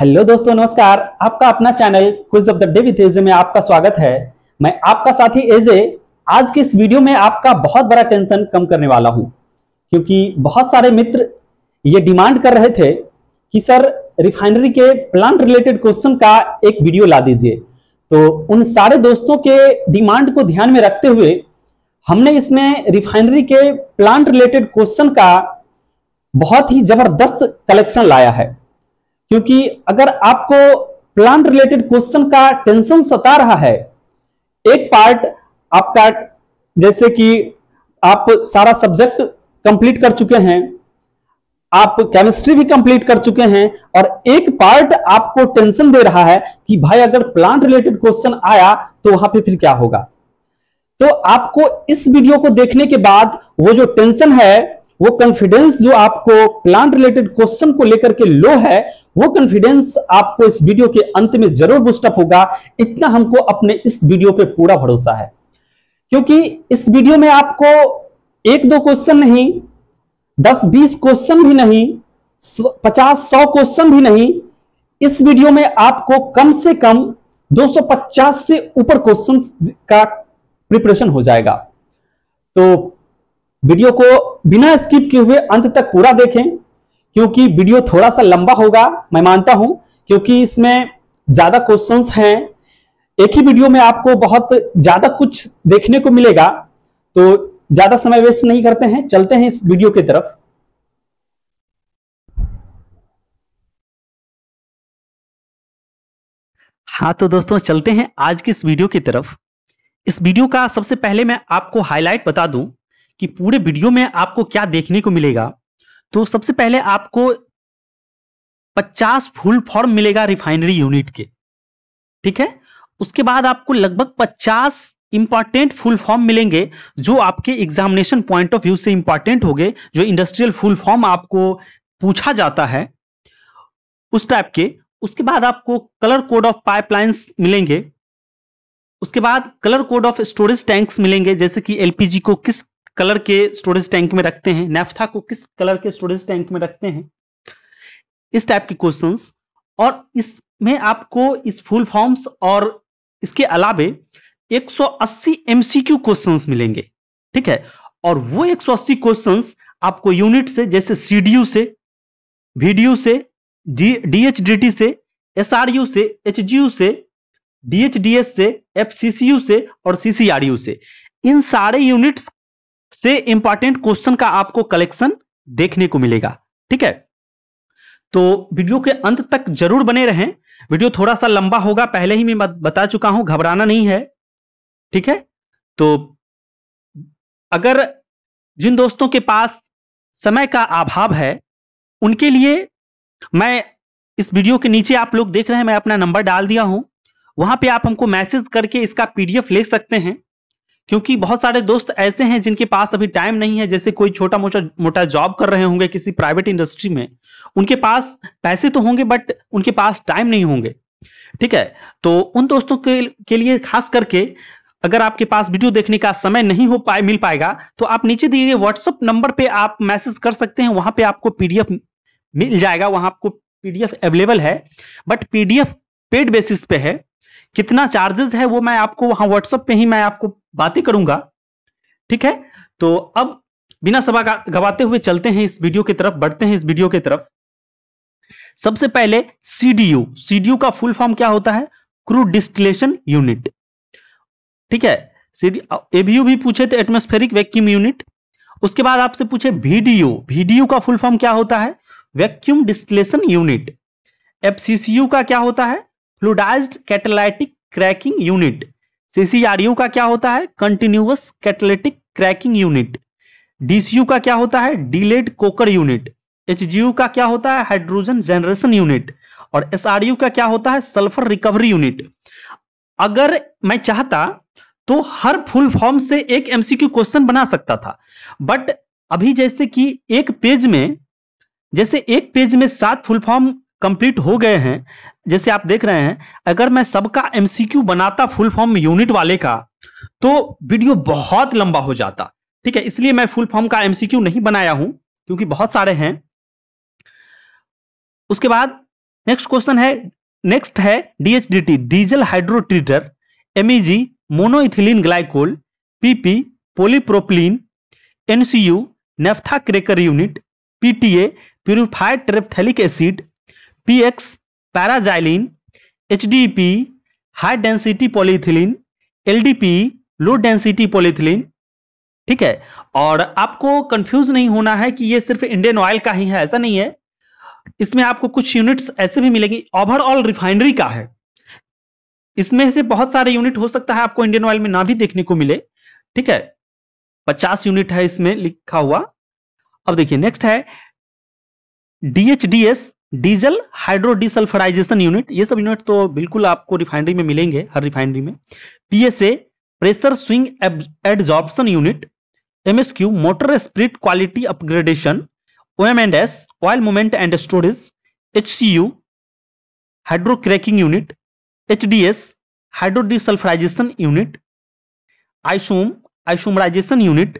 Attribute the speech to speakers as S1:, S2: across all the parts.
S1: Hello दोस्तों नमस्कार आपका अपना channel quiz of the day with AJ में आपका स्वागत है मैं आपका साथी एजे आज के इस वीडियो में आपका बहुत बड़ा टेंशन कम करने वाला हूं क्योंकि बहुत सारे मित्र ये डिमांड कर रहे थे कि सर रिफाइनरी के प्लांट रिलेटेड क्वेश्चन का एक वीडियो ला दीजिए तो उन सारे दोस्तों के डिमांड को ध्यान में रखते हुए हमने इसमें रिफाइनरी के प्लांट रिलेटेड क्वेश्चन का बहुत ही जबरदस्त कलेक्शन लाया है क्योंकि अगर आपको प्लांट रिलेटेड क्वेश्चन का टेंशन सता रहा है एक पार्ट आपका जैसे कि आप सारा सब्जेक्ट कंप्लीट कर चुके हैं आप केमिस्ट्री भी कंप्लीट कर चुके हैं और एक पार्ट आपको टेंशन दे रहा है कि भाई अगर प्लांट रिलेटेड क्वेश्चन आया तो वहां पे फिर क्या होगा तो आपको इस वीडियो को देखने के बाद वो जो टेंशन है वो कॉन्फिडेंस जो आपको प्लांट रिलेटेड क्वेश्चन को लेकर के लो है वो कॉन्फिडेंस आपको इस वीडियो के अंत में जरूर बुस्टअप होगा इतना हमको अपने इस वीडियो पे पूरा भरोसा है क्योंकि इस वीडियो में आपको एक दो क्वेश्चन नहीं दस बीस क्वेश्चन भी नहीं पचास सौ क्वेश्चन भी नहीं इस वीडियो में आपको कम से कम 250 से ऊपर क्वेश्चन का प्रिपरेशन हो जाएगा तो वीडियो को बिना स्किप किए हुए अंत तक पूरा देखें क्योंकि वीडियो थोड़ा सा लंबा होगा मैं मानता हूं क्योंकि इसमें ज्यादा क्वेश्चंस हैं एक ही वीडियो में आपको बहुत ज्यादा कुछ देखने को मिलेगा
S2: तो ज्यादा समय वेस्ट नहीं करते हैं चलते हैं इस वीडियो की तरफ
S1: हाँ तो दोस्तों चलते हैं आज की इस वीडियो की तरफ इस वीडियो का सबसे पहले मैं आपको हाईलाइट बता दूं कि पूरे वीडियो में आपको क्या देखने को मिलेगा तो सबसे पहले आपको 50 फुल फॉर्म मिलेगा रिफाइनरी यूनिट के ठीक है उसके बाद आपको लगभग 50 इंपॉर्टेंट फुल फॉर्म मिलेंगे जो आपके एग्जामिनेशन पॉइंट ऑफ व्यू से इंपॉर्टेंट होंगे जो इंडस्ट्रियल फुल फॉर्म आपको पूछा जाता है उस टाइप के उसके बाद आपको कलर कोड ऑफ पाइपलाइंस मिलेंगे उसके बाद colour code of storage tanks मिलेंगे जैसे कि एलपीजी को किस कलर के स्टोरेज टैंक में रखते हैं नेफ्था को किस कलर के स्टोरेज टैंक में रखते हैं इस टाइप के क्वेश्चन और इसमें आपको इस फुल फॉर्म्स और इसके अलावे 180 एमसीक्यू क्वेश्चंस मिलेंगे ठीक है और वो 180 क्वेश्चंस आपको यूनिट से जैसे सीडीयू से वीडियो से डीएचडीटी से एसआरयू से एचजीयू से डीएचडीएस से एफसीसीयू से और सीसीआरयू से इन सारे यूनिट्स से इंपॉर्टेंट क्वेश्चन का आपको कलेक्शन देखने को मिलेगा ठीक है तो वीडियो के अंत तक जरूर बने रहें वीडियो थोड़ा सा लंबा होगा पहले ही मैं बता चुका हूं घबराना नहीं है ठीक है तो अगर जिन दोस्तों के पास समय का अभाव है उनके लिए मैं इस वीडियो के नीचे आप लोग देख रहे हैं मैं अपना नंबर डाल दिया हूं वहां पे आप हमको मैसेज करके इसका पीडीएफ ले सकते हैं क्योंकि बहुत सारे दोस्त ऐसे हैं जिनके पास अभी टाइम नहीं है जैसे कोई छोटा मोटा मोटा जॉब कर रहे होंगे किसी प्राइवेट इंडस्ट्री में उनके पास पैसे तो होंगे बट उनके पास टाइम नहीं होंगे ठीक है तो उन दोस्तों के, के लिए खास करके अगर आपके पास वीडियो देखने का समय नहीं हो पाए मिल पाएगा तो आप नीचे दिए गए व्हाट्सएप नंबर पे आप मैसेज कर सकते हैं वहां पे आपको पीडीएफ मिल जाएगा वहां आपको पीडीएफ अवेलेबल है बट पीडीएफ पेड बेसिस पे है कितना चार्जेस है वो मैं आपको वहां व्हाट्सएप पे ही मैं आपको बातें करूंगा ठीक है तो अब बिना सभा गवाते हुए चलते हैं इस वीडियो की तरफ बढ़ते हैं इस वीडियो की तरफ सबसे पहले सीडीयू सीडीयू का फुल फॉर्म क्या होता है क्रूड डिस्टिलेशन यूनिट ठीक है एबीयू भी पूछे थे एटमोस्फेरिक वैक्यूम यूनिट उसके बाद आपसे पूछे वीडीयू वीडीयू का फुल फॉर्म क्या होता है वैक्यूम डिस्टिलेशन यूनिट एफसीसीयू का क्या होता है fluidise catalytic cracking unit CCRU का क्या होता है continuous catalytic cracking unit DCU का क्या होता है डिलेड कोकर यूनिट एचजीयू का क्या होता है हाइड्रोजन जनरेशन यूनिट और एसआरयू का क्या होता है सल्फर रिकवरी यूनिट अगर मैं चाहता तो हर फुल फॉर्म से एक एमसीक्यू क्वेश्चन बना सकता था बट अभी जैसे कि एक पेज में जैसे एक पेज में सात फुल फॉर्म कंप्लीट हो गए हैं जैसे आप देख रहे हैं अगर मैं सबका एमसीक्यू बनाता फुल फॉर्म यूनिट वाले का तो वीडियो बहुत लंबा हो जाता ठीक है इसलिए मैं फुल फॉर्म का एमसीक्यू नहीं बनाया हूं क्योंकि बहुत सारे हैं उसके बाद नेक्स्ट क्वेश्चन है नेक्स्ट है DHDT diesel hydrotreater MEG monoethylene glycol PP polypropylene NCU naphtha cracker unit PTA purified terephthalic acid X paraxylene P high density polyethylene P low density polyethylene ठीक है और आपको कंफ्यूज नहीं होना है कि ये सिर्फ इंडियन ऑयल का ही है ऐसा नहीं है इसमें आपको कुछ यूनिट्स ऐसे भी मिलेंगे ओवरऑल रिफाइनरी का है इसमें से बहुत सारे यूनिट हो सकता है आपको इंडियन ऑयल में ना भी देखने को मिले ठीक है पचास यूनिट है इसमें लिखा हुआ अब देखिए नेक्स्ट है DHDS diesel hydro desulphurisation unit ये सब यूनिट तो बिल्कुल आपको रिफाइनरी में मिलेंगे हर रिफाइनरी में PSA pressure swing adsorption unit MSQ motor spirit quality upgradation OM and S oil moment and storage H C U hydro cracking unit H D S hydro desulphurisation unit isom isomerisation unit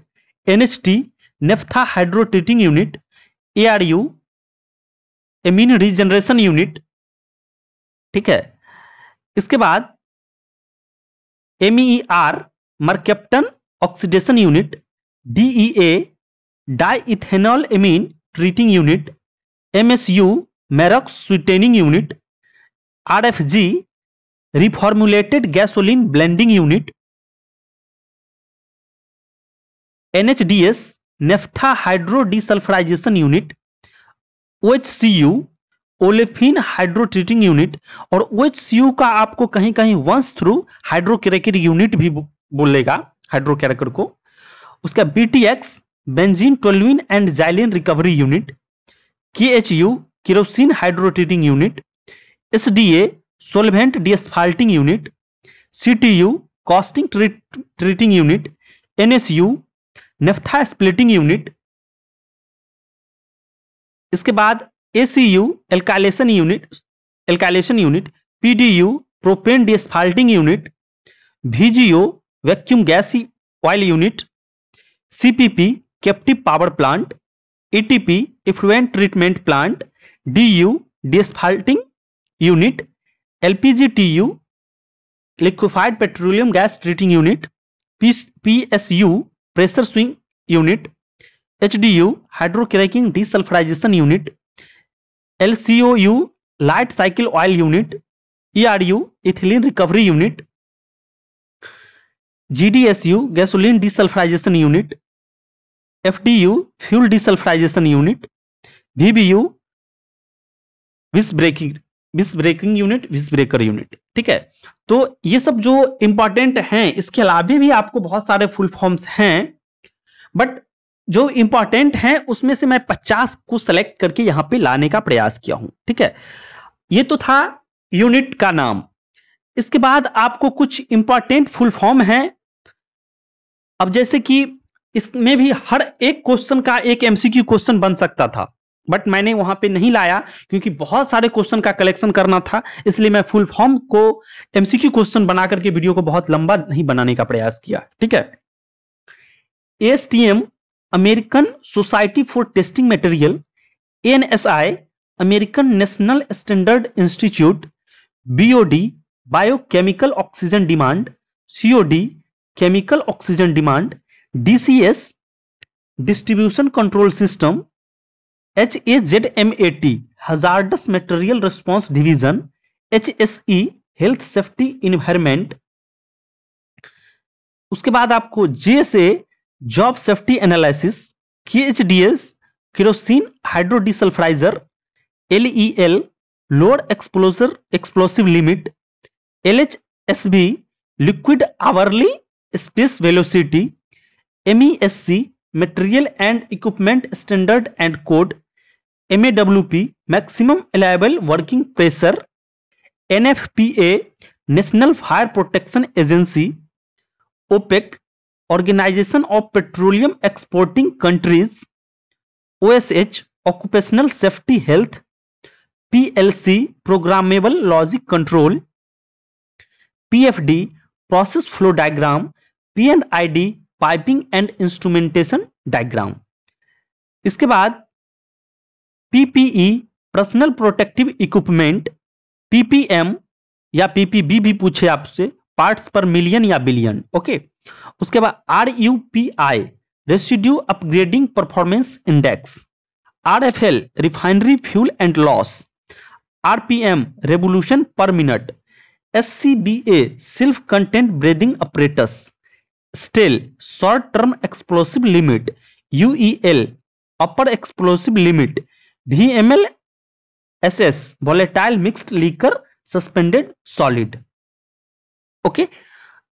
S1: NHT naphtha hydro treating unit ARU
S2: amine regeneration unit ठीक है इसके बाद R mercaptan oxidation
S1: unit DE A diethanol amine treating unit MSU merox sweetening unit G reformulated gasoline blending unit NHDS naphtha hydro desulphurisation unit H C U olefin hydrotreating unit और OH C U का आपको कहीं कहीं once through हाइड्रोकैरेकर unit भी बोलेगा hydrocracker को उसका B T X benzene toluene and xylene recovery unit K H U kerosene hydrotreating unit S D A solvent deasphalting unit C T U caustic treating unit N S U naphtha splitting unit इसके बाद A C U alkylation unit alkylation unit U propane deasphalting unit O vacuum gas oil unit CPP captive power plant P effluent treatment plant DU deasphalting unit LPG U liquefied petroleum gas treating unit PSU pressure swing unit HDU hydrocracking desulfurization unit, LCOU light cycle oil unit, ERU ethylene recovery unit, GDSU gasoline desulfurization unit, FDU fuel desulfurization unit, VBU visbreaking visbreaking unit visbreaker unit ठीक है तो ये सब जो important हैं इसके अलावा भी आपको बहुत सारे फुल फॉर्म्स हैं बट जो इंपॉर्टेंट है उसमें से मैं पचास को सेलेक्ट करके यहां पे लाने का प्रयास किया हूं ठीक है ये तो था यूनिट का नाम इसके बाद आपको कुछ इंपॉर्टेंट फुल फॉर्म है अब जैसे कि इसमें भी हर एक क्वेश्चन का एक एमसीक्यू क्वेश्चन बन सकता था बट मैंने वहां पे नहीं लाया क्योंकि बहुत सारे क्वेश्चन का कलेक्शन करना था इसलिए मैं फुल फॉर्म को एमसीक्यू क्वेश्चन बना करके वीडियो को बहुत लंबा नहीं बनाने का प्रयास किया ठीक है S T M American society for testing material NSI American national standard institute BOD biochemical oxygen demand COD chemical oxygen demand DCS distribution control system H A Z M A T hazardous material response division H S E health safety environment उसके बाद आपको J से job safety analysis K H D S kerosene hydrodesulphuriser L E L lower explosion explosive limit L H S B liquid hourly space velocity M E S C material and equipment standard and code M A W P maximum allowable working pressure N F P A national fire protection agency OPEC organisation of petroleum exporting countries O S H occupational safety health P L C programmable logic control P F D process flow diagram P and I D piping and instrumentation diagram इसके बाद PPE personal protective equipment PPM या PPB भी पूछे आपसे parts पर million या billion okay उसके बाद R U P I residue upgrading performance index R F L refinery fuel and loss R P M revolution per minute S C B A self content breathing apparatus STEL short term explosive limit U E L upper explosive limit V M L S S volatile mixed liquor suspended solid okay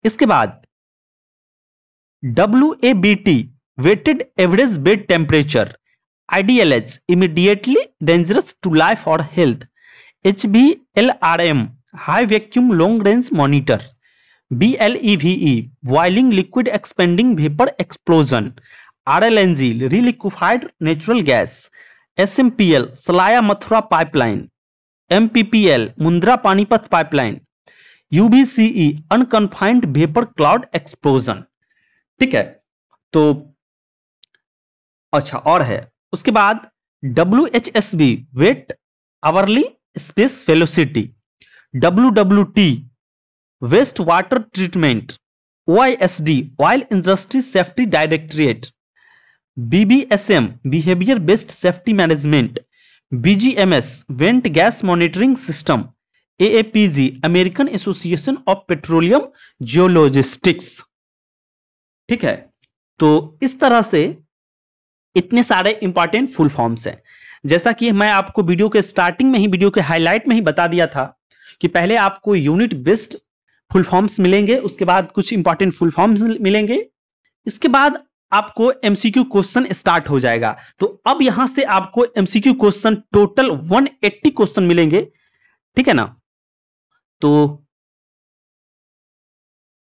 S1: इसके बाद W A B T weighted average bed temperature IDLH immediately dangerous to life और health H B L R M high vacuum long range monitor B L E V E boiling liquid expanding vapour explosion R L N G reliquefied natural gas S M P L Salaya Mathura pipeline M P P L Mundra Panipat pipeline UVCE unconfined vapour cloud explosion ठीक है तो अच्छा और है उसके बाद W H S B weight hourly space velocity W W T waste water treatment O I S D oil industry safety directorate BBSM behaviour based safety management BGMS vent gas monitoring system AAPG American association of petroleum geologists ठीक है तो इस तरह से इतने सारे important full forms हैं जैसा कि मैं आपको वीडियो के स्टार्टिंग में ही वीडियो के हाईलाइट में ही बता दिया था कि पहले आपको यूनिट बेस्ड फुल फॉर्म्स मिलेंगे उसके बाद कुछ इंपॉर्टेंट फुल फॉर्म्स मिलेंगे इसके बाद आपको एमसीक्यू क्वेश्चन स्टार्ट हो जाएगा तो अब यहां से आपको एमसीक्यू क्वेश्चन
S2: टोटल 180 क्वेश्चन मिलेंगे ठीक है ना तो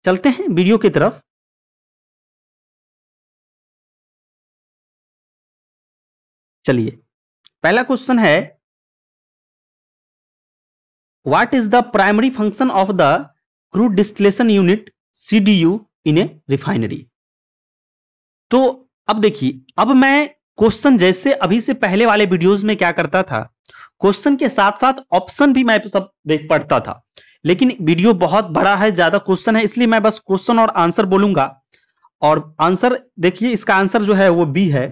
S2: चलते हैं वीडियो की तरफ चलिए पहला क्वेश्चन है what is the primary function of
S1: the crude distillation unit CDU in a refinery तो अब देखिए अब मैं क्वेश्चन जैसे अभी से पहले वाले वीडियोस में क्या करता था क्वेश्चन के साथ साथ ऑप्शन भी मैं सब देख पढ़ता था लेकिन वीडियो बहुत बड़ा है ज्यादा क्वेश्चन है इसलिए मैं बस क्वेश्चन और आंसर बोलूंगा और आंसर देखिए इसका आंसर जो है वो बी है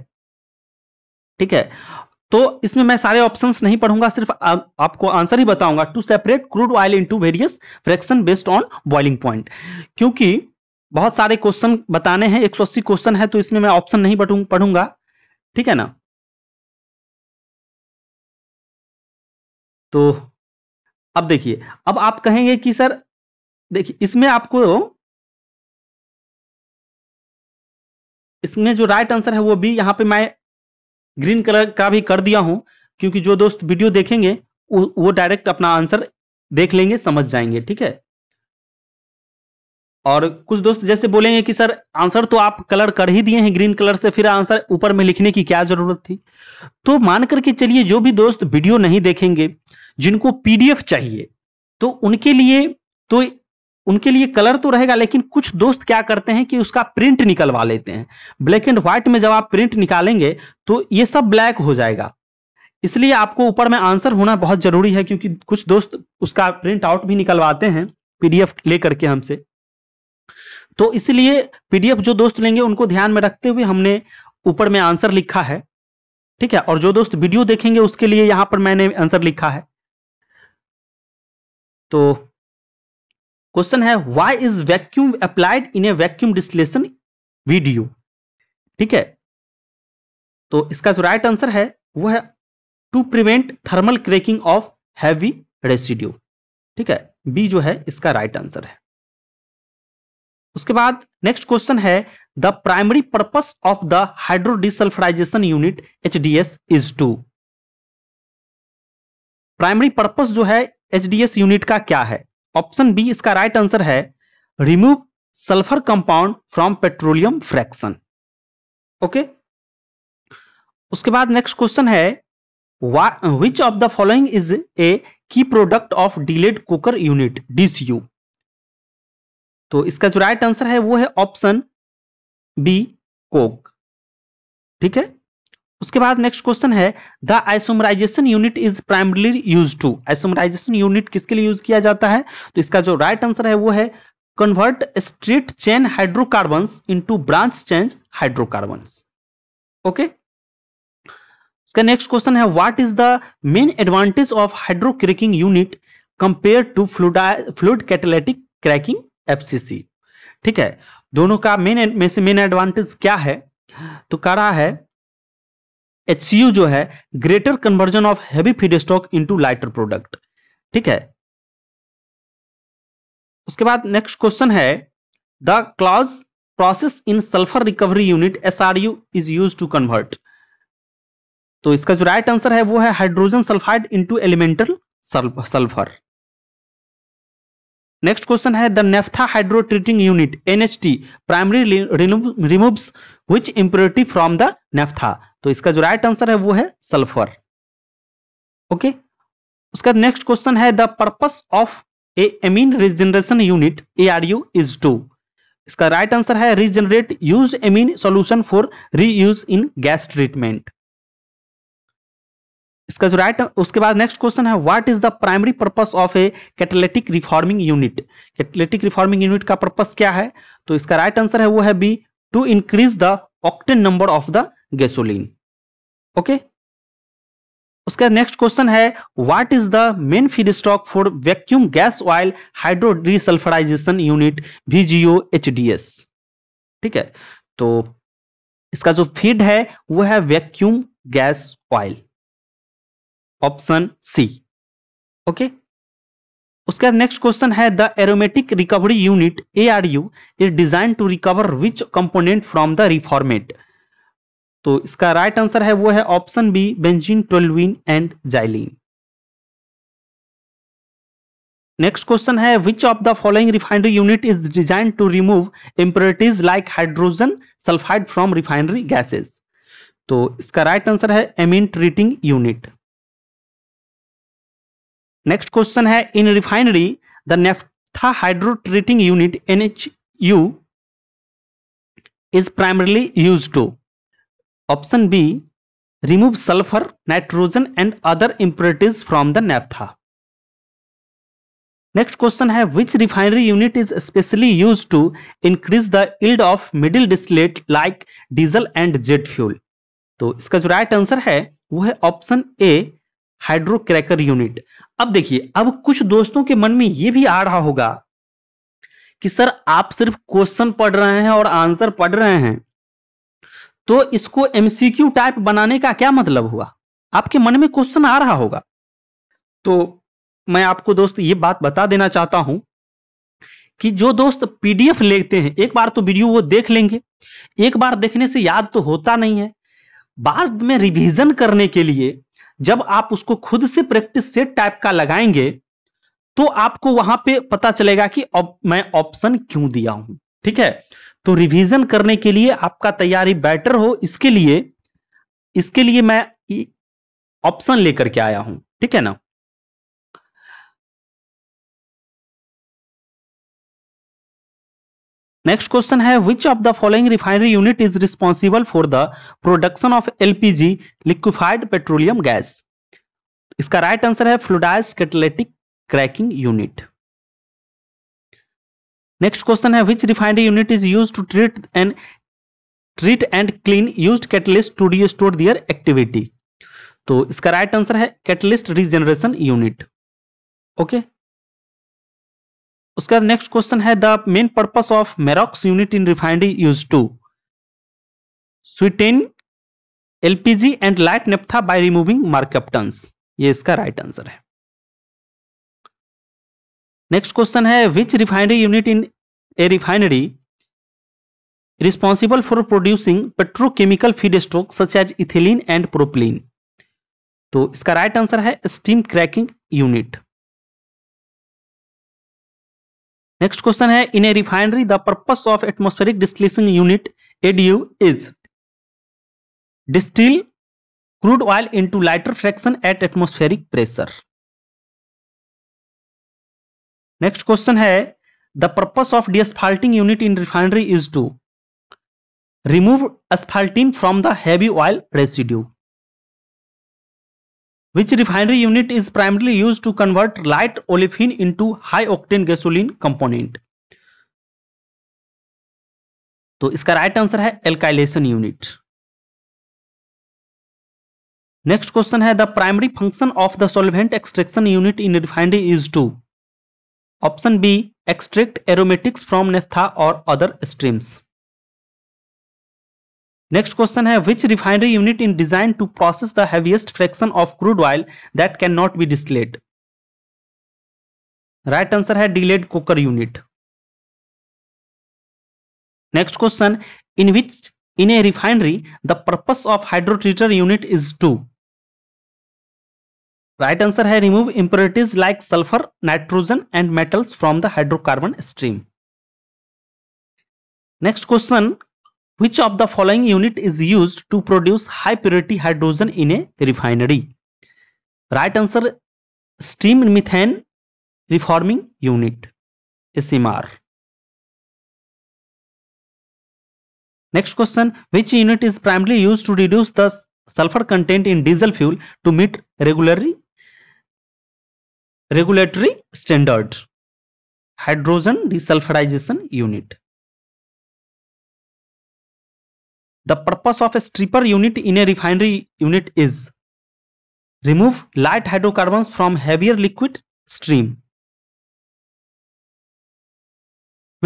S1: ठीक है तो इसमें मैं सारे ऑप्शंस नहीं पढ़ूंगा सिर्फ आ, आपको आंसर ही बताऊंगा to separate crude oil into various fraction based on boiling point क्योंकि बहुत सारे क्वेश्चन बताने हैं एक क्वेश्चन
S2: है तो इसमें मैं ऑप्शन नहीं पढ़ूंगा ठीक है ना तो अब देखिए अब आप कहेंगे कि सर देखिए इसमें आपको इसमें जो राइट आंसर है वो भी यहां पे मैं ग्रीन कलर का भी कर दिया हूं
S1: क्योंकि जो दोस्त वीडियो देखेंगे वो डायरेक्ट अपना आंसर देख लेंगे समझ जाएंगे ठीक है और कुछ दोस्त जैसे बोलेंगे कि सर आंसर तो आप कलर कर ही दिए हैं ग्रीन कलर से फिर आंसर ऊपर में लिखने की क्या जरूरत थी तो मान करके चलिए जो भी दोस्त वीडियो नहीं देखेंगे जिनको पीडीएफ चाहिए तो उनके लिए तो उनके लिए कलर तो रहेगा लेकिन कुछ दोस्त क्या करते हैं कि उसका प्रिंट निकलवा लेते हैं ब्लैक एंड व्हाइट में जब आप प्रिंट निकालेंगे तो ये सब ब्लैक हो जाएगा इसलिए आपको ऊपर में आंसर होना बहुत जरूरी है क्योंकि कुछ दोस्त उसका प्रिंट आउट भी निकलवाते हैं पीडीएफ लेकर के हमसे तो इसलिए पीडीएफ जो दोस्त लेंगे उनको ध्यान में रखते हुए हमने ऊपर में आंसर लिखा है ठीक है और जो दोस्त वीडियो देखेंगे उसके लिए यहां पर मैंने आंसर लिखा है तो क्वेश्चन है why is vacuum applied in a vacuum distillation video ठीक है तो इसका जो राइट आंसर है वो है to prevent thermal cracking of heavy residue ठीक है बी जो है इसका राइट आंसर है उसके बाद नेक्स्ट क्वेश्चन है the primary purpose of the hydrodesulphurisation unit H D S is to primary purpose जो है एच यूनिट का क्या है ऑप्शन बी इसका राइट आंसर है remove sulphur compound from petroleum fraction okay उसके बाद नेक्स्ट क्वेश्चन है which of the following is a key product of delayed coker unit DCU
S2: तो इसका जो राइट आंसर है वो है ऑप्शन बी कोक ठीक है उसके बाद नेक्स्ट क्वेश्चन है the isomerisation
S1: unit is primarily use to isomerisation unit किसके लिए यूज किया जाता है तो इसका जो राइट right आंसर है वो है convert straight chain hydrocarbon into branch chain hydrocarbon okay उसका नेक्स्ट क्वेश्चन है what is the main advantage of hydrocracking unit compare to fluid catalytic cracking FCC ठीक है दोनों का मेन में से मेन एडवांटेज क्या है तो कह रहा है एच जो है greater conversion of heavy feedstock into lighter product ठीक है उसके बाद नेक्स्ट क्वेश्चन है the Claus process in sulphur recovery unit S R U is use to convert तो इसका जो राइट आंसर है वो है hydrogen sulphide into elemental sulphur next question है the naphtha hydro treating unit NHT primary removes which impurity from the naphtha तो इसका जो राइट आंसर है वो है सल्फर ओके उसका नेक्स्ट क्वेश्चन है the purpose of a amine regeneration unit A R U is to इसका right answer है regenerate use amine solution for reuse in gas treatment इसका जो राइट उसके बाद नेक्स्ट क्वेश्चन है what is the primary purpose of a catalytic reforming unit catalytic reforming unit का purpose क्या है तो इसका राइट right आंसर है वो है B to increase the octane number of the gasoline okay उसका नेक्स्ट क्वेश्चन है what is the main feedstock for vacuum gas oil hydro resulphurisation unit VGO S ठीक है तो इसका जो फीड है वो है vacuum gas oil option C okay उसके बाद नेक्स्ट क्वेश्चन है the aromatic recovery unit A R U is design to recover which component from the reformate तो इसका राइट आंसर है वो है option B benzene toluene and xylene next question है which of the following refinery unit is design to remove impurities like hydrogen sulphide from refinery gases तो इसका right answer है amine treating unit
S2: next question है in refinery the naphtha hydro treating unit NHU is primarily
S1: use to option B remove sulphur nitrogen and other impurities from the naphtha next question है which refinery unit is specially use to increase the yield of middle distillate like diesel and jet fuel तो इसका जो right answer है वो है option A हाइड्रोक्रैकर unit अब देखिए अब कुछ दोस्तों के मन में ये भी आ रहा होगा कि सर आप सिर्फ क्वेश्चन पढ़ रहे हैं और आंसर पढ़ रहे हैं तो इसको एमसीक्यू टाइप बनाने का क्या मतलब हुआ आपके मन में क्वेश्चन आ रहा होगा तो मैं आपको दोस्त ये बात बता देना चाहता हूं कि जो दोस्त पीडीएफ लेते हैं एक बार तो वीडियो वो देख लेंगे एक बार देखने से याद तो होता नहीं है बाद में रिवीजन करने के लिए जब आप उसको खुद से प्रैक्टिस सेट टाइप का लगाएंगे तो आपको वहां पे पता चलेगा कि अब मैं ऑप्शन क्यों दिया हूं ठीक है तो रिवीजन करने के लिए आपका
S2: तैयारी बेटर हो इसके लिए इसके लिए मैं ऑप्शन लेकर के आया हूं ठीक है ना नेक्स्ट क्वेश्चन है which of the following refinery unit is
S1: responsible for the production of LPG liquefied petroleum gas इसका राइट right आंसर है fluidized catalytic cracking unit next question है which refinery unit is use to treat and treat and clean use catalyst to store their activity तो इसका right answer है catalyst regeneration unit okay उसके बाद next question है the main purpose of Merox unit in refined use to sweeten LPG and light naphtha by removing mercaptan ये इसका right answer है next question है which refinery unit in a refinery for producing petrochemical feed feedstock such as ethylene and propylene तो इसका right answer है steam cracking unit next question है in a refinery the purpose of atmospheric distillation unit ADU
S2: is distil crude oil into lighter fraction at atmospheric pressure next question है
S1: the purpose of deasphalting unit in refinery is to remove asphaltene from the heavy oil residue refinery unit is is use to convert light olefin into high octane gasoline
S2: component तो इसका right right answer है alkylation unit next question है the primary
S1: function of the solvent extraction unit in refinery is to option B extract aromatics from naphtha और other streams next question है which refinery unit in design to process the heaviest fraction of crude oil
S2: that can not be distillate right answer है delayed coker unit next question in which in a refinery the purpose of hydrotreater unit is to
S1: Right answer है remove impurities like sulfur, nitrogen and metals from the hydrocarbon stream. Next question which of the following unit is used to produce high purity hydrogen in a refinery?
S2: Right answer steam methane reforming unit SMR. Next question
S1: which unit is primarily used to reduce the sulfur content in diesel fuel to meet
S2: regulatory regulatory standard hydrogen desulfurization unit the purpose of a stripper unit in a refinery unit is remove
S1: light hydrocarbons from heavier liquid stream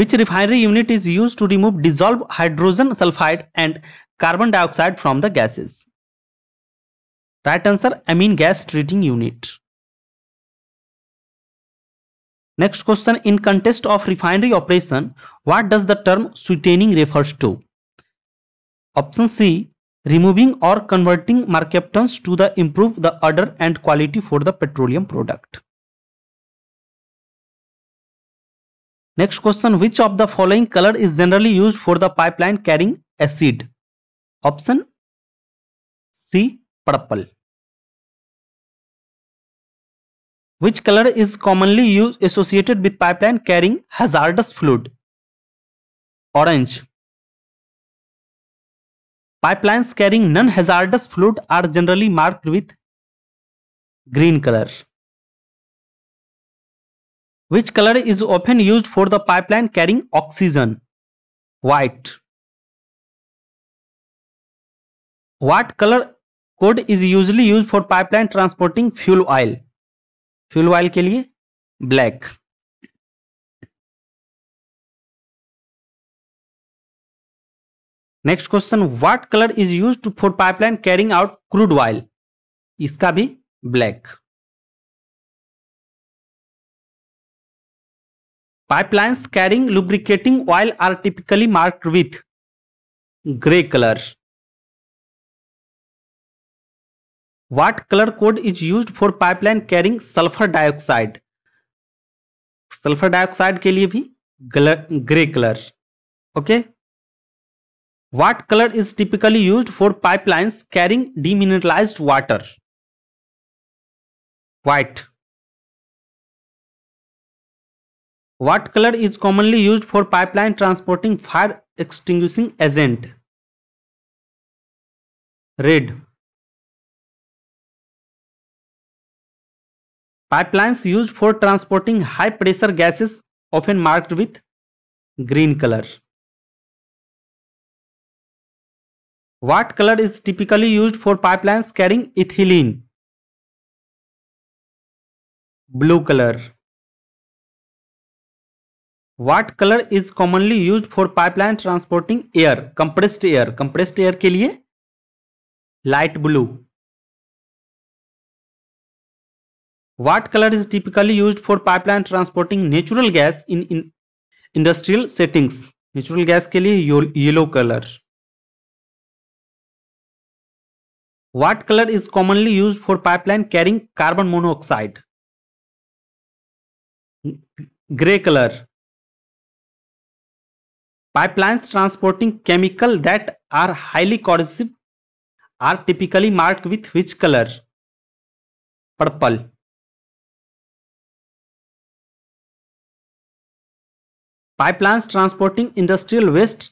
S1: which refinery unit is used to remove dissolved hydrogen sulfide and
S2: carbon dioxide from the gases right answer amine gas treating unit Next question in context
S1: of refinery operation what does the term sweetening refers to? Option C removing or converting mercaptans to the improve the order and quality for the petroleum product. Next question which of the following color is generally used for the pipeline carrying acid?
S2: Option C purple. Which color is commonly used associated with pipeline carrying hazardous fluid? Orange. Pipelines carrying non-hazardous fluid are generally marked with green color. Which color is often used for the pipeline carrying oxygen? White.
S1: What color code is usually used for pipeline transporting
S2: fuel oil? Fuel oil के लिए black next question what colour is use for pipeline carrying out crude oil इसका भी black pipelines carrying lubricating oil are typically marked with grey colour What color code is used for pipeline carrying sulfur dioxide? Sulfur dioxide के
S1: लिए भी grey color. Okay. What color
S2: is typically used for pipelines carrying demineralized water? White. What color is commonly used for pipeline transporting fire extinguishing agent? Red. Pipelines used for transporting high pressure gases often marked with green color. What color is typically used for pipelines carrying ethylene? Blue color. What color is commonly used for pipeline transporting air, compressed air? Compressed air के लिए light blue. What color is typically used for pipeline transporting natural gas in,
S1: in industrial settings? Natural gas के लिए yellow color.
S2: What color is commonly used for pipeline carrying carbon monoxide? Gray color. pipelines transporting chemical that are highly corrosive are typically marked with which color purple Pipelines transporting industrial waste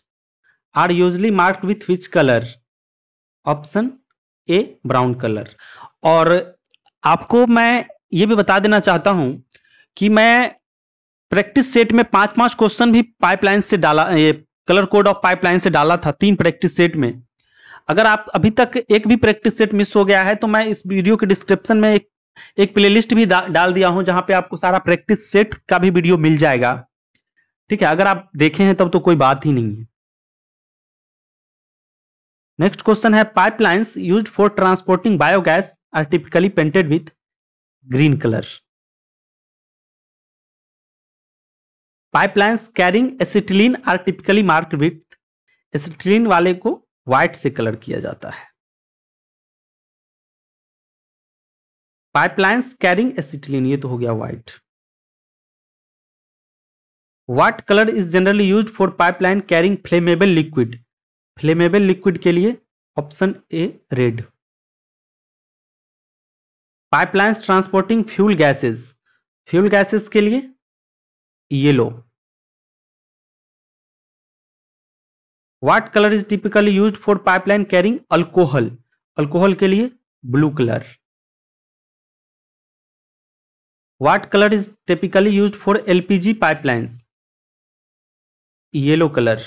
S2: are usually marked with which
S1: color? Option A brown colour और आपको मैं ये भी बता देना चाहता हूं कि मैं प्रैक्टिस सेट में पांच पांच क्वेश्चन भी पाइपलाइन से डाला ये कलर कोड ऑफ पाइपलाइन से डाला था तीन प्रैक्टिस सेट में अगर आप अभी तक एक भी प्रैक्टिस सेट मिस हो गया है तो मैं इस वीडियो के डिस्क्रिप्शन में एक एक प्लेलिस्ट भी डा, डाल दिया हूं जहां पे आपको सारा प्रैक्टिस सेट का भी वीडियो मिल जाएगा ठीक है अगर आप देखे हैं तब तो कोई बात ही नहीं है
S2: नेक्स्ट क्वेश्चन है pipelines used for transporting biogas are typically painted with green colour
S1: pipelines carrying acetylene are typically mark with acetylene वाले को
S2: व्हाइट से कलर किया जाता है पाइपलाइंस कैरिंग एसिटिलीन ये तो हो गया white
S1: what colour is generally use for pipeline carrying flammable liquid flammable liquid के लिए option A red
S2: pipelines transporting fuel gases fuel gases के लिए yellow what colour is typically use for pipeline carrying alcohol alcohol के लिए blue colour what colour is typically use for LPG pipelines yellow colour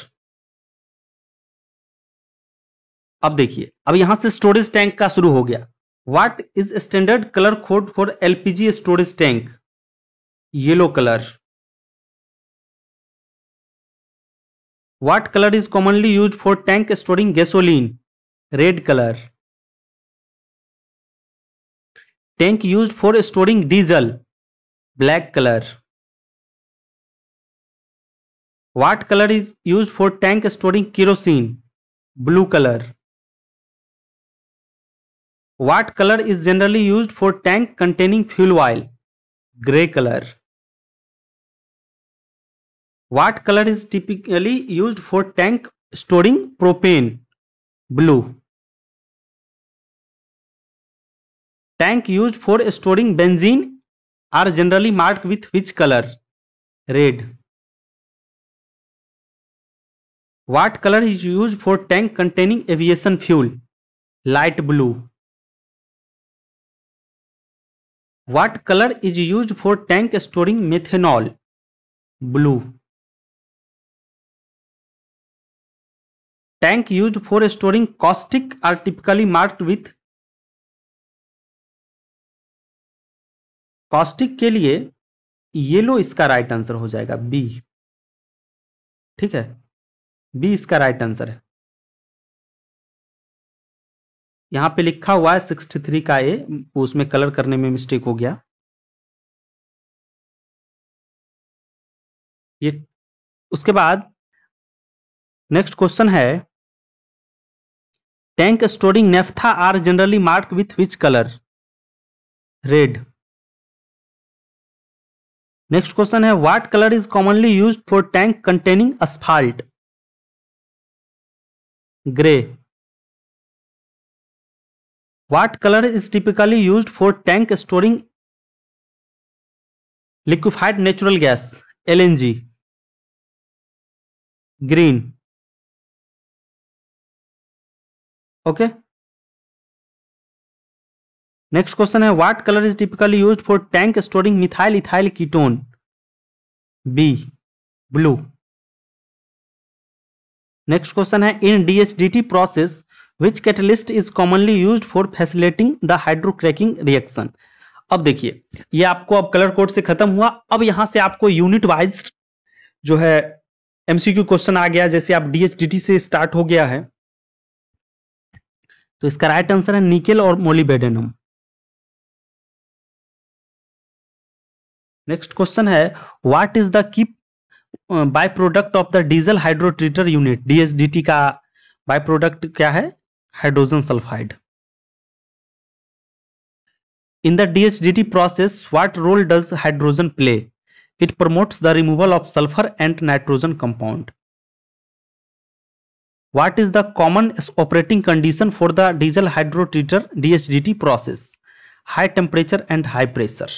S2: अब देखिए अब यहां से storage tank का शुरू हो गया what is standard colour
S1: code for LPG storage tank yellow colour
S2: what colour is commonly use for tank storing gasoline red colour tank use for storing diesel black colour
S1: What color is used for tank storing kerosene? Blue
S2: color. What color is generally used for tank containing fuel oil? Gray color. What color is typically used for tank storing propane? Blue. Tank used for storing benzene are generally marked with which color? Red. What color is used for tank containing aviation fuel? Light blue. What color is used for tank storing methanol? Blue. Tank used for storing caustic are typically marked with caustic के लिए yellow इसका right answer हो जाएगा B ठीक है B इसका right answer है यहां पे लिखा हुआ है सिक्सटी थ्री का ए उसमें कलर करने में मिस्टेक हो गया ये उसके बाद नेक्स्ट क्वेश्चन है tank storing naphtha are generally mark with which colour red next question है what colour is commonly used for tank containing asphalt grey what colour is typically use for tank storing liquefied natural gas L green okay next question है what colour is typically used for tank storing methyl ethyl ketone B
S1: blue next question है in DHDT process which catalyst is commonly use for facilitating the hydrocracking reaction अब देखिए ये आपको अब colour code से खत्म हुआ अब यहां से आपको यूनिट वाइज जो है एमसीक्यू क्वेश्चन आ गया जैसे आप डीएचडीटी से स्टार्ट हो गया है
S2: तो इसका राइट आंसर है निकेल और मोलिबेडेनम नेक्स्ट क्वेश्चन है what is the key
S1: Byproduct of the diesel diesel unit unit byproduct का hydrogen sulfide. In the DHDT process, what role does hydrogen play? It promotes the removal of sulfur and nitrogen compound. What is the common operating condition for the diesel hydrotreater DHDT process? High temperature and high pressure.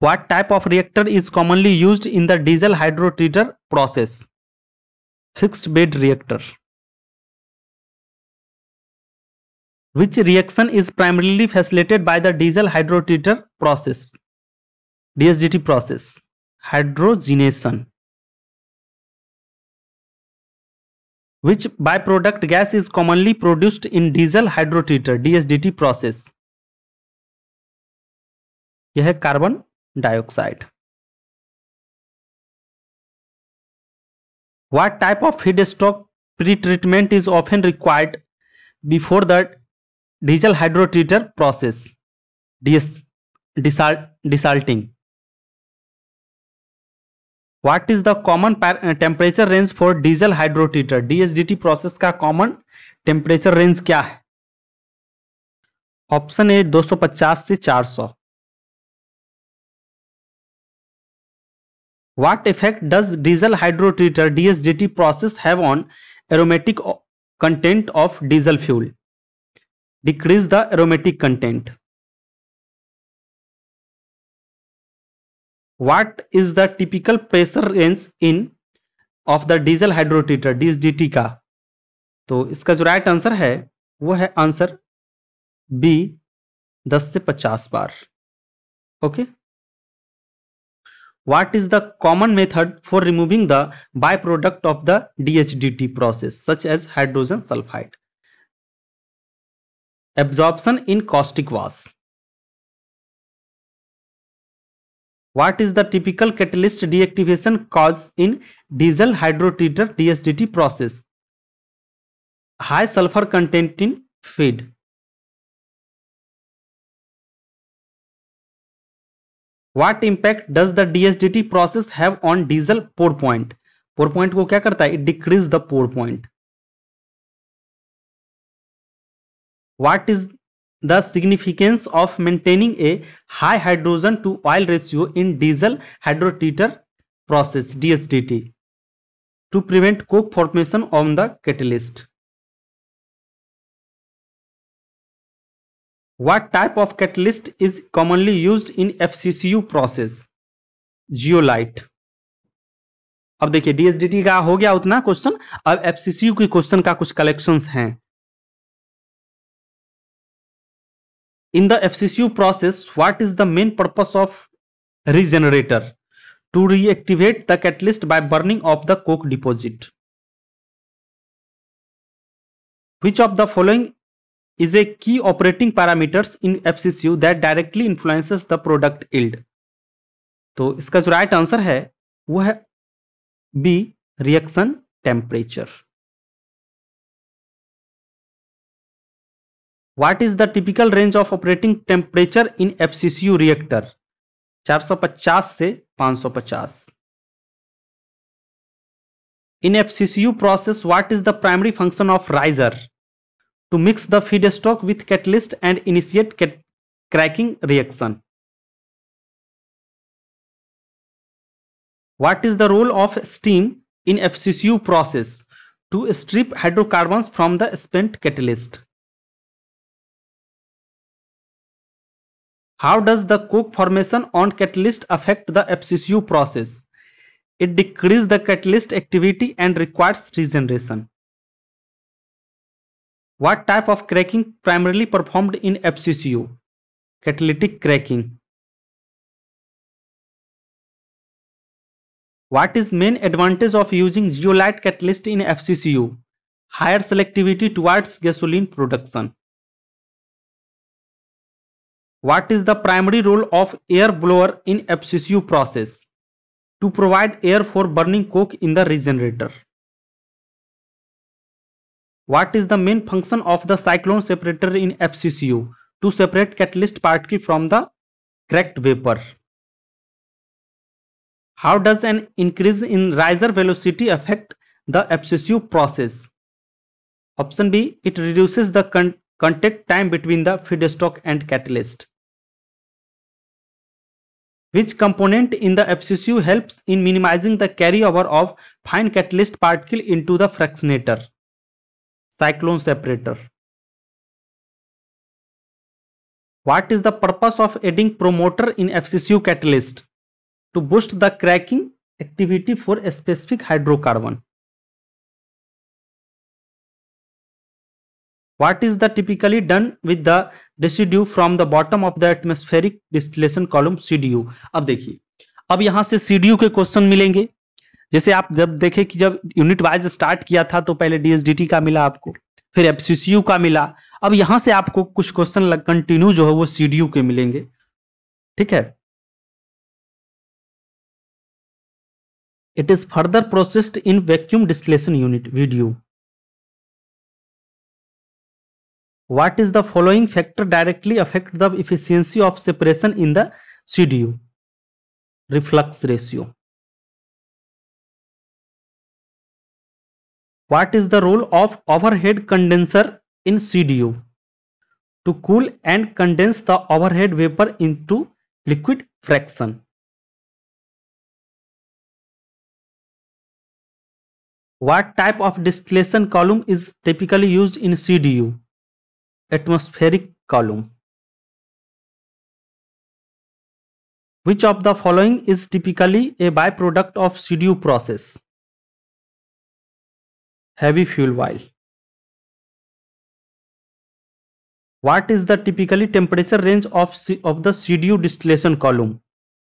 S1: What type of reactor is commonly used in the diesel hydrotreater process? Fixed bed reactor. Which reaction is primarily facilitated by the diesel hydrotreater process?
S2: DSDT process. Hydrogenation. Which byproduct gas is commonly produced in diesel hydrotreater DSDT process? यह है carbon dioxide what type of feedstock pre treatment is often required before
S1: the diesel hydrotreater process desalting what is the common temperature range for diesel hydrotreater DSDT process का common temperature range क्या है
S2: option A दो सौ पचास से चार सौ What effect does diesel hydrotreater
S1: DSDT process have on aromatic content of diesel fuel?
S2: Decrease the aromatic content. What is the typical pressure range in
S1: of the diesel hydrotreater DSDT का तो इसका जो राइट आंसर है वो है answer B 10 से 50 bar okay okay? What is the common method for removing the byproduct of the DHDT process such as hydrogen sulfide? Absorption in caustic wash. What is the typical catalyst deactivation cause in diesel
S2: hydrotreater DSDT process? High sulfur content in feed. What impact does the DSDT process have on diesel pore point? Pore
S1: point. को क्या करता है It decreases the pour point. What is the significance of maintaining a high hydrogen to oil ratio in diesel hydrotreater process DSDT
S2: to prevent coke formation on the catalyst. What type of catalyst is commonly used in
S1: FCCU process? Zeolite अब देखिए डीएसडीटी का हो गया उतना question अब एफसीसीयू के question का कुछ कलेक्शंस हैं in the FCCU process what is the main purpose of regenerator to reactivate the catalyst by burning off the coke deposit which of the following is a key operating parameters in FCCU that directly influences the product
S2: yield. तो इसका जो right answer है वो है B reaction temperature
S1: what is the typical range of operating temperature in FCCU reactor 450 से 550 in FCCU process what is the primary function of riser to mix the
S2: feedstock with catalyst and initiate cracking reaction. What is the role of steam
S1: in FCCU process? To strip hydrocarbons from the spent catalyst. How does the coke formation on catalyst affect the FCCU process? It decreases the catalyst activity and requires regeneration. What type of
S2: cracking primarily performed in FCCU? Catalytic cracking. What is main advantage of
S1: using zeolite catalyst in FCCU? Higher selectivity towards gasoline production. What is the primary role of air blower in FCCU process? To provide air for burning coke in the regenerator. What is the main function of the cyclone separator in FCCU? To separate catalyst particle from the cracked vapor. How does an increase in riser velocity affect the FCCU process? Option B, it reduces the con contact time between the feedstock and catalyst. Which component in the FCCU helps in minimizing the carryover of fine catalyst particle into the fractionator? Cyclone separator what is the purpose of adding promoter in
S2: FCCU catalyst to boost the cracking activity for specific hydrocarbon What is the
S1: typically done with the residue from the bottom of the atmospheric distillation column CDU? अब देखिए अब यहां से CDU के question मिलेंगे जैसे आप जब देखे कि जब यूनिट वाइज स्टार्ट किया था तो पहले डीएसडीटी का मिला आपको फिर एफसीसीयू का मिला
S2: अब यहां से आपको कुछ क्वेश्चन कंटिन्यू जो है वो सीडीयू के मिलेंगे ठीक है it is further processed in vacuum distillation unit video
S1: what is the following factor directly affect the efficiency of separation in the CDU
S2: reflux ratio What is the role of overhead condenser in CDU? To cool and condense the overhead vapor into liquid fraction. What type of distillation column is typically used in CDU? Atmospheric column. Which of the following is typically a byproduct of CDU process? heavy fuel oil. What is the typically temperature range of, of the CDU distillation column?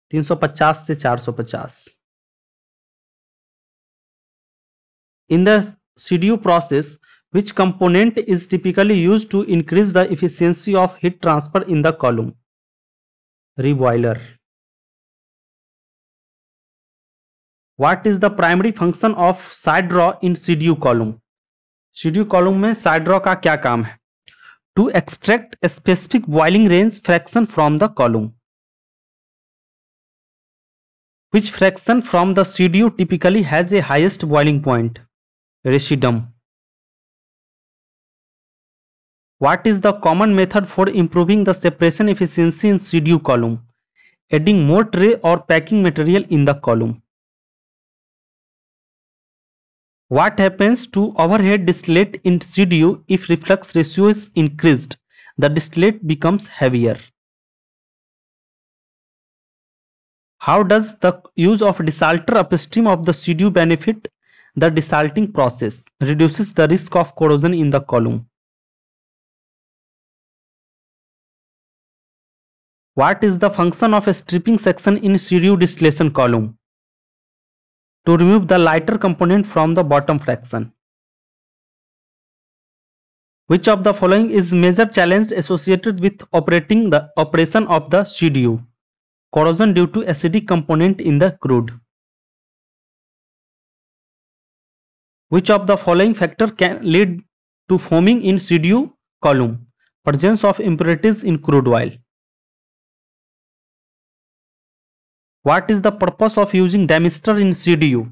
S1: 350 to 450. In the CDU process, which component is typically used to increase the efficiency of heat transfer in the column? Reboiler. what is the primary function of of side draw in CDU column CDU column में side draw का क्या काम है to extract specific boiling range fraction from the column
S2: which fraction from the CDU typically has a highest boiling point? Residuum.
S1: What is the common method for improving the separation efficiency in CDU column? Adding more tray or packing material in the column. What happens to overhead distillate in CDU if reflux ratio is increased? The distillate becomes heavier. How does the use of desalter upstream of the CDU benefit
S2: the desalting process? Reduces the risk of corrosion in the column. What is the function of a stripping section in CDU distillation column? to remove the lighter component
S1: from the bottom fraction. Which of the following is major challenge associated with operating the operation of the CDU? Corrosion due to acidic component in the crude. Which of the following factor can lead to foaming in CDU column?
S2: Presence of impurities in crude oil. What is the purpose of using demister in CDU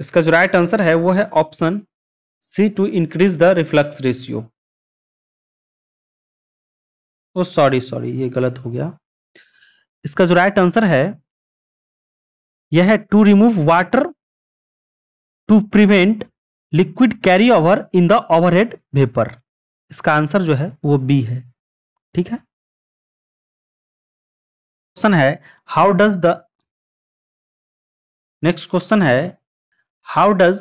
S1: इसका जो right answer है वो है option C to increase the reflux ratio
S2: oh sorry sorry ये गलत हो गया इसका जो राइट आंसर है यह है to remove water to prevent liquid carry over in the overhead vapour इसका आंसर जो है वो बी है ठीक है क्वेश्चन है how does the next question है
S1: how does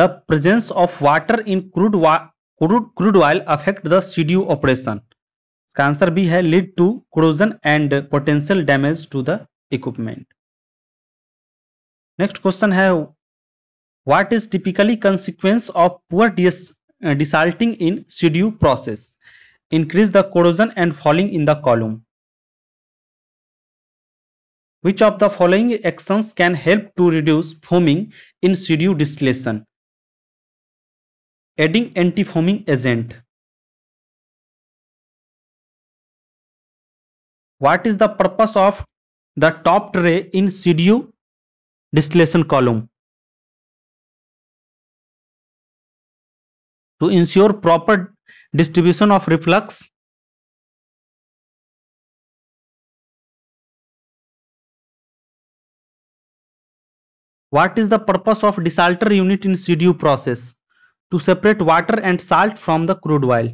S1: the presence of water in crude crude crude oil affect the CDU operation इसका आंसर भी है lead to corrosion and potential damage to the equipment next question है what is typically consequence of poor डिसाल्टिंग in CDU process increase the corrosion and fouling in the column Which of the following actions can help to reduce foaming
S2: in situ distillation? Adding anti-foaming agent. What is the purpose of the top tray in situ distillation column? To ensure proper distribution of reflux what is the purpose
S1: of desalter unit in CDU process? To separate water and salt from the crude oil.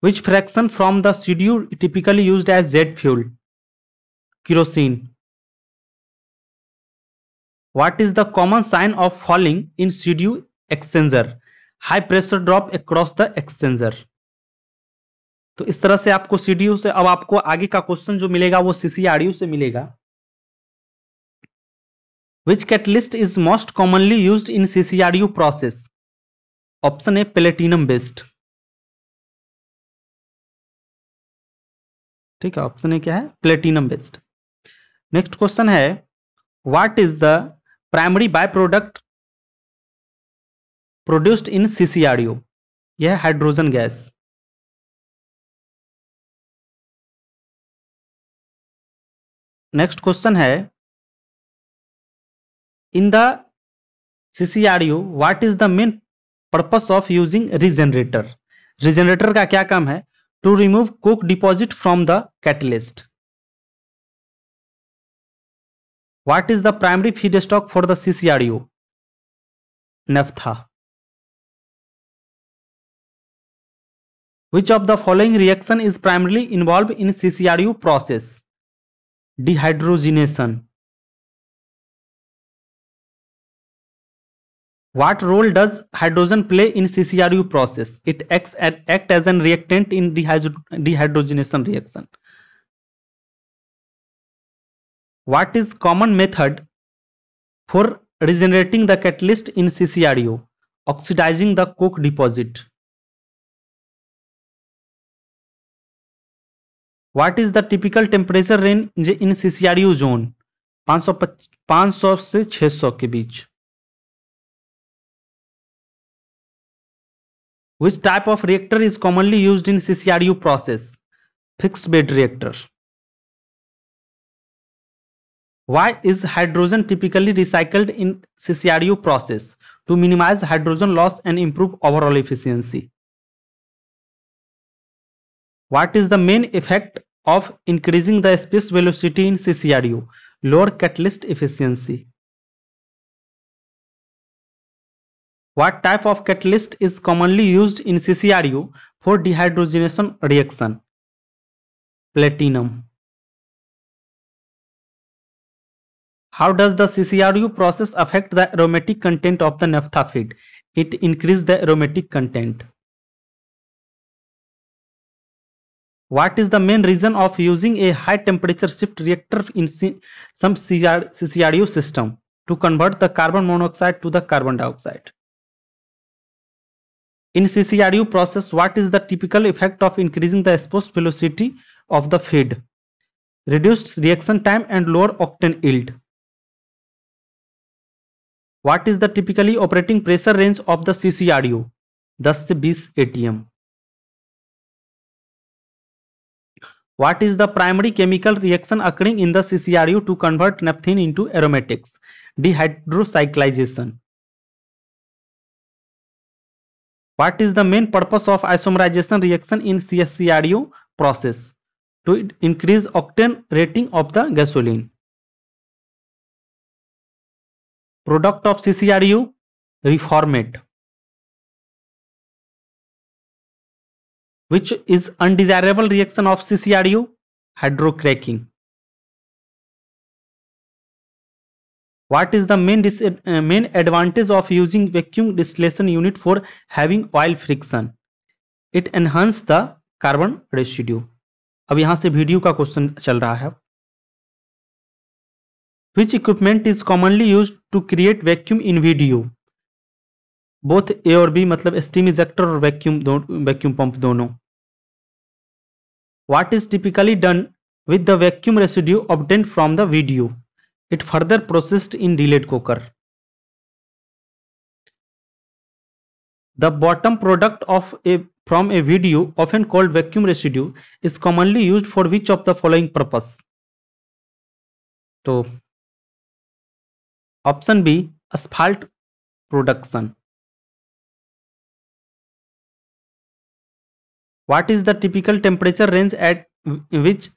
S2: Which fraction from the CDU typically used as jet fuel? Kerosene.
S1: What is the common sign of falling in CDU exchanger? High pressure drop across the exchanger. तो इस तरह से आपको CDU से अब आपको आगे का क्वेश्चन जो मिलेगा वो सीसीआरयू से मिलेगा
S2: Which catalyst is most commonly used in CCRU process? Option A platinum based. ठीक है ऑप्शन ए क्या है प्लेटिनम बेस्ड नेक्स्ट क्वेश्चन है what is the primary byproduct produced in CCRDO यह हाइड्रोजन गैस नेक्स्ट क्वेश्चन है in the CCRU, what is the main
S1: purpose of using regenerator? Regenerator का क्या काम है to remove coke
S2: deposit from the catalyst what is the primary feedstock for the CCRU? Naphtha. Which of the following reaction is primarily involved in CCRU process? Dehydrogenation. What role does hydrogen
S1: play in CCRU process? It acts as an reactant in dehydrogenation reaction. What is common
S2: method for regenerating the catalyst in CCRU? Oxidizing the coke deposit. What is the typical temperature range in CCRU zone?
S1: 500 से 600 के बीच
S2: Which type of reactor is commonly used in CCRU process? Fixed bed reactor. Why is
S1: hydrogen typically recycled in CCRU process? To minimize hydrogen loss and improve overall efficiency. What is the main effect of increasing the space velocity in CCRU? Lower catalyst efficiency. What type of catalyst is commonly used in CCRU for dehydrogenation reaction? Platinum. How does the CCRU process affect the aromatic content of the naphtha feed? It increases the aromatic content. What is the main reason of using a high temperature shift reactor in some CCRU system to convert the carbon monoxide to the carbon dioxide? In CCRU process, what is the typical effect of increasing the exposed velocity of the feed? Reduced reaction time and lower octane yield.
S2: What is the typically operating pressure range of the CCRU? 10-20 ATM.
S1: What is the primary chemical reaction occurring in the CCRU to convert naphthen into aromatics? Dehydrocyclization. What is the main purpose of isomerization reaction in CSCRU process?
S2: To increase octane rating of the gasoline. Product of CCRU reformate which is undesirable reaction of CCRU hydrocracking
S1: What is the main, uh, main advantage of using vacuum distillation unit for having oil friction? It enhances the carbon residue. अब यहाँ से video का question चल रहा which equipment is commonly used to create vacuum in video both a और b मतलब steam ejector और vacuum दो, vacuum pump दोनों what is typically done with the vacuum residue obtained from the video it further processed in delayed coker. The bottom product of a from a video often called vacuum residue is
S2: commonly used for which of the following purpose? So option B asphalt production. What is the typical temperature range
S1: at which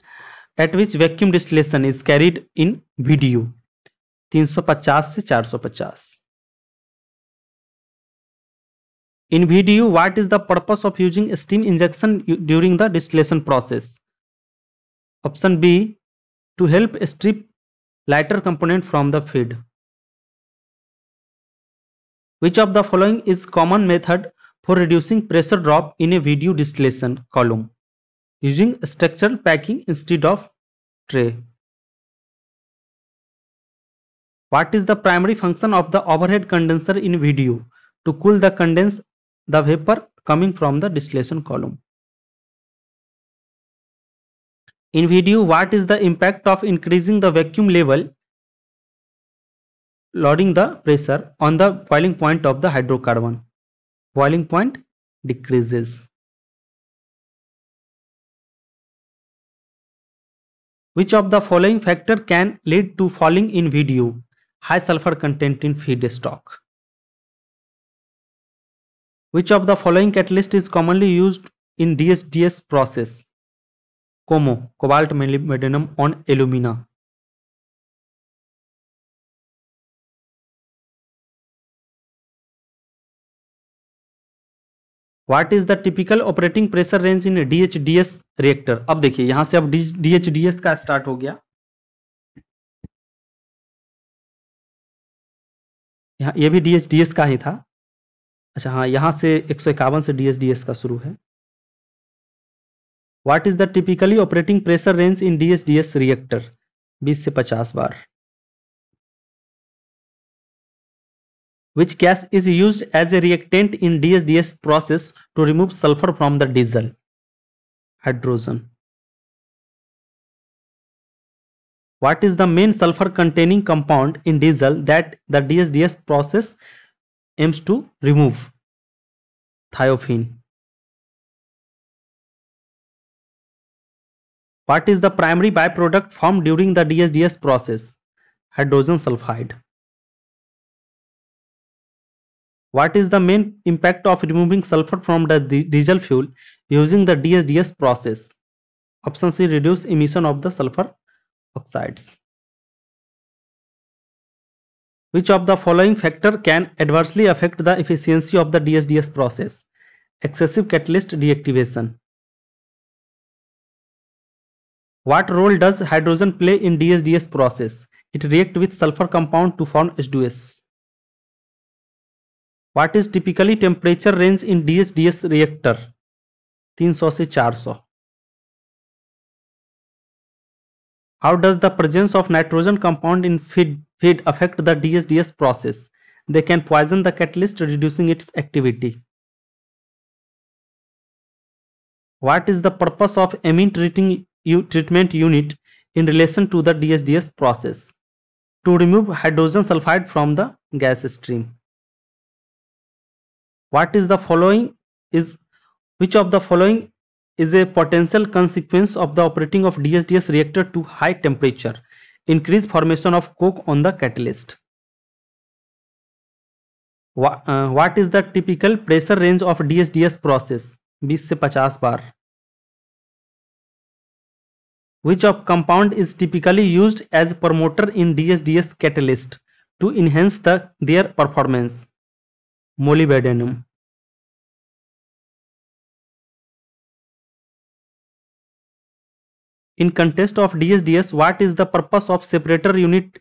S1: at which vacuum distillation is carried in video? 350 से 450 in video what is the purpose of using steam injection during the distillation process
S2: option b to help strip lighter component from the feed which of the following is common
S1: method for reducing pressure drop in a video distillation column using structural packing instead of tray. What is the primary function of the overhead condenser in video? To cool the condense the vapor coming from the distillation column. In video, what is the impact of increasing the vacuum level
S2: loading the pressure on the boiling point of the hydrocarbon? Boiling point decreases. Which of the following factor can lead to falling in
S1: video? High sulfur content in feedstock. Which of the following catalyst is commonly used in DSDS process?
S2: COMO, cobalt molybdenum on alumina. What is the typical operating pressure range in DHDS reactor अब देखिए यहां से अब डीएचडीएस का start हो गया यहाँ ये भी डीएचडीएस का ही था अच्छा हाँ यहाँ से एक से डीएचडीएस का शुरू है what is the
S1: typically operating pressure range in DHDS reactor 20 से 50 बार which gas is used as a reactant in DSDS process to remove sulfur from the diesel. Hydrogen. What is the main sulfur containing
S2: compound in diesel that the DSDS process aims to remove? Thiophene. What is the primary byproduct formed during the DSDS process? Hydrogen
S1: sulfide. What is the main impact of removing sulfur from the diesel fuel using the DSDS process? Option C reduce emission of the sulfur oxides. Which of the following factor can adversely affect the efficiency of the DSDS process? Excessive catalyst deactivation. What role does hydrogen play in DSDS process? It reacts with sulfur compound to form H2S. What is typically temperature range in DSDS reactor? 300 से 400 how does the presence of nitrogen compound in feed, feed affect the dsds process they can poison the catalyst reducing its activity what is the purpose of amine treating treatment unit in relation to the dsds process to remove hydrogen sulfide from the gas stream what is the following is which of the following is a potential consequence of the operating of DSDS reactor to high temperature increased formation of coke on the catalyst what, uh, what is the typical pressure range of DSDS process 20 से 50 bar. which of compound is typically used as promoter in DSDS
S2: catalyst to enhance the their performance molybdenum in context of dsds what is the purpose of separator unit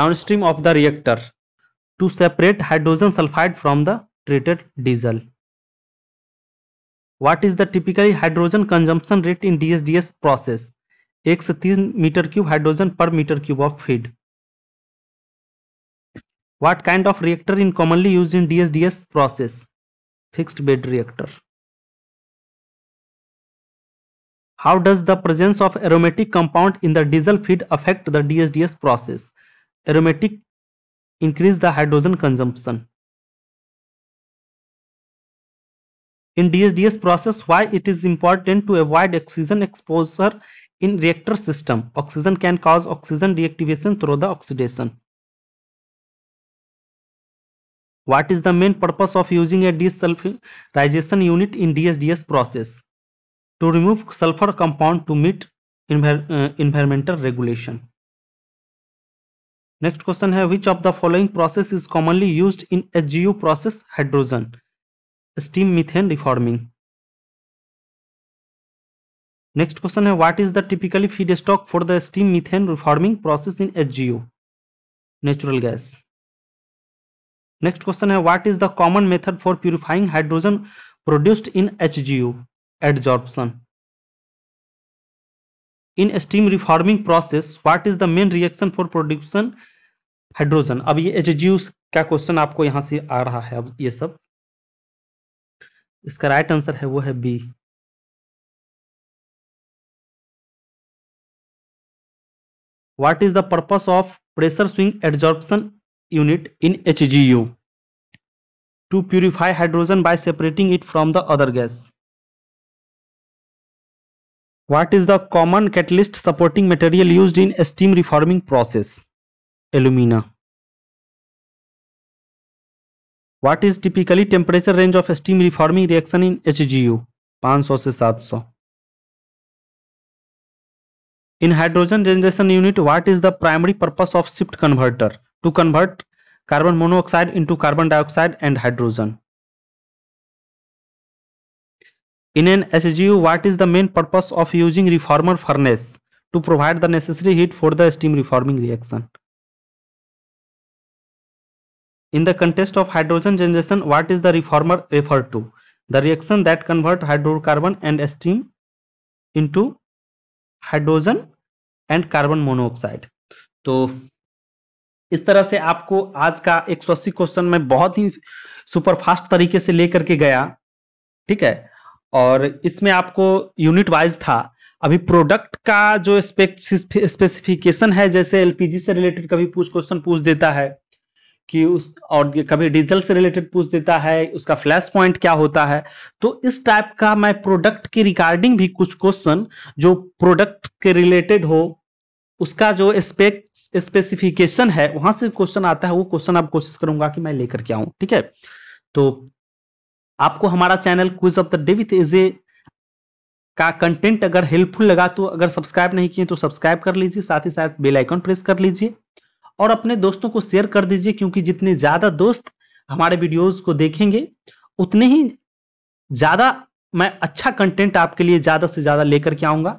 S1: downstream of the reactor to separate hydrogen sulfide from the treated diesel what is the typically hydrogen consumption rate in dsds process x तीन metre cube hydrogen पर metre cube of feed
S2: What kind of reactor is commonly used in DSDS process? Fixed bed reactor. How does
S1: the presence of aromatic compound in the diesel feed affect the DSDS process? Aromatic increase the hydrogen consumption. In DSDS process, why it is important to avoid oxygen exposure in reactor system. Oxygen can cause oxygen deactivation through the oxidation. What is the main purpose of using a desulfurization unit in DSDS process? To remove sulfur compound to meet envir uh, environmental regulation. Next question है which of the following process is commonly used in HGU process hydrogen steam methane reforming. Next question है what is the typically feedstock for the steam methane reforming process in HGU natural gas. Next question है what is the common method for purifying hydrogen produced in H G U adsorption in steam reforming process what is the main reaction for production hydrogen अब ये H G का question आपको यहां से आ रहा है अब ये सब
S2: इसका राइट आंसर है वो है B what is the purpose of pressure swing adsorption unit in HGU to purify hydrogen
S1: by separating it from the other gas. What is the common catalyst supporting material used in steam reforming process? Alumina.
S2: What is typically temperature range of steam reforming reaction in HGU? 500 700.
S1: In hydrogen generation unit, what is the primary purpose of shift converter? to convert carbon monoxide into carbon dioxide and hydrogen. In an SGU, what is the main purpose of using reformer furnace to provide the necessary heat for the steam reforming reaction? In the context of hydrogen generation, what is the reformer referred to? The reaction that convert hydrocarbon and steam into hydrogen and carbon monoxide. तो इस तरह से आपको आज का एक सौ अस्सी क्वेश्चन में बहुत ही सुपरफास्ट तरीके से लेकर के गया ठीक है और इसमें आपको यूनिट वाइज था अभी प्रोडक्ट का जो स्पेसिफिकेशन है जैसे एलपीजी से रिलेटेड कभी पूछ क्वेश्चन पूछ देता है कि उस और कभी डीजल से रिलेटेड पूछ देता है उसका फ्लैश पॉइंट क्या होता है तो इस टाइप का मैं प्रोडक्ट की रिगार्डिंग भी कुछ क्वेश्चन जो प्रोडक्ट के रिलेटेड हो उसका जो स्पेक्स स्पेसिफिकेशन है वहां से क्वेश्चन आता है वो क्वेश्चन आप कोशिश करूंगा कि मैं लेकर के आऊं ठीक है तो आपको हमारा channel quiz of the day with is a का कंटेंट अगर हेल्पफुल लगा तो अगर सब्सक्राइब नहीं किए तो सब्सक्राइब कर लीजिए साथ ही साथ बेल आइकन प्रेस कर लीजिए और अपने दोस्तों को शेयर कर दीजिए क्योंकि जितने ज्यादा दोस्त हमारे वीडियोस को देखेंगे उतने ही ज्यादा मैं अच्छा कंटेंट आपके लिए ज्यादा से ज्यादा लेकर के आऊंगा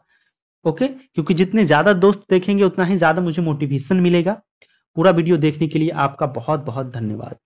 S1: ओके क्योंकि जितने ज्यादा दोस्त देखेंगे उतना ही ज्यादा मुझे मोटिवेशन मिलेगा पूरा वीडियो देखने के लिए आपका बहुत बहुत धन्यवाद